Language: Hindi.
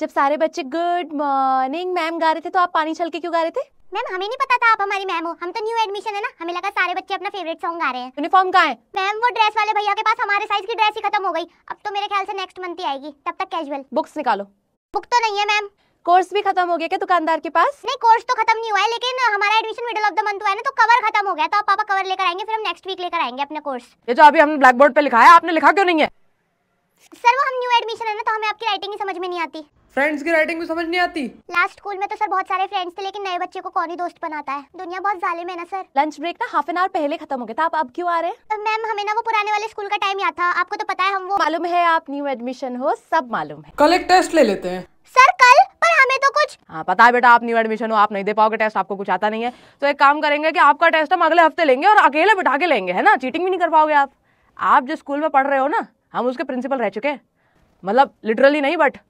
जब सारे बच्चे गुड मॉर्निंग मैम गा रहे थे तो आप पानी छल के क्यों गा रहे थे मैम हमें नहीं पता था आप हमारी मैम हो हम तो न्यू एडमिशन है ना हमें लगा सारे बच्चे अपना फेवरेट सॉन्ग गा रहे हैं यूनिफॉर्म कहाँ है मैम वो ड्रेस वाले भैया के पास हमारे साइज की ड्रेस ही खत्म हो गई अब तो मेरे ख्याल से नेक्स्ट मंथ ही आएगी तब तक कैजुअल बुक्स निकालो बुक तो नहीं है मैम कोर्स भी खत्म हो गया क्या दुकानदार के पास नहीं कोर्स तो खत्म नहीं हुआ है लेकिन हमारा admission middle of the month हुआ है ना तो कवर खत्म हो गया तो आप पापा कवर लेकर आएंगे फिर हम नेक्स्ट वीक लेकर आएंगे अपने कोर्स ये जो अभी हमने ब्लैक बोर्ड पे लिखा है आपने लिखा क्यों नहीं है सर वो हम न्यू एडमिशन है ना तो हमें आपकी राइटिंग ही समझ में नहीं आती फ्रेंड्स की राइटिंग भी समझ नहीं आती लास्ट स्कूल में तो सर बहुत सारे फ्रेंड्स थे लेकिन नए बच्चे को कौन ही दोस्त बनाता है दुनिया बहुत जालिम है ना सर लंच ब्रेक ना हाफ एन आवर पहले खत्म हो गया था आप अब क्यों आ रहे हैं मैम हमें ना वो पुराने वाले स्कूल का टाइम याद था आपको तो पता है हम वो मालूम है आप न्यू एडमिशन हो सब मालूम है कल एक टेस्ट ले लेते हैं सर कल पर हमें तो कुछ हाँ पता है बेटा आप न्यू एडमिशन हो आप नहीं दे पाओगे टेस्ट आपको कुछ आता नहीं है तो एक काम करेंगे कि आपका टेस्ट हम अगले हफ्ते लेंगे और अकेले बिठा के लेंगे है ना चीटिंग भी नहीं कर पाओगे आप आप जिस स्कूल में पढ़ रहे हो ना हम उसके प्रिंसिपल रह चुके हैं मतलब लिटरली नहीं बट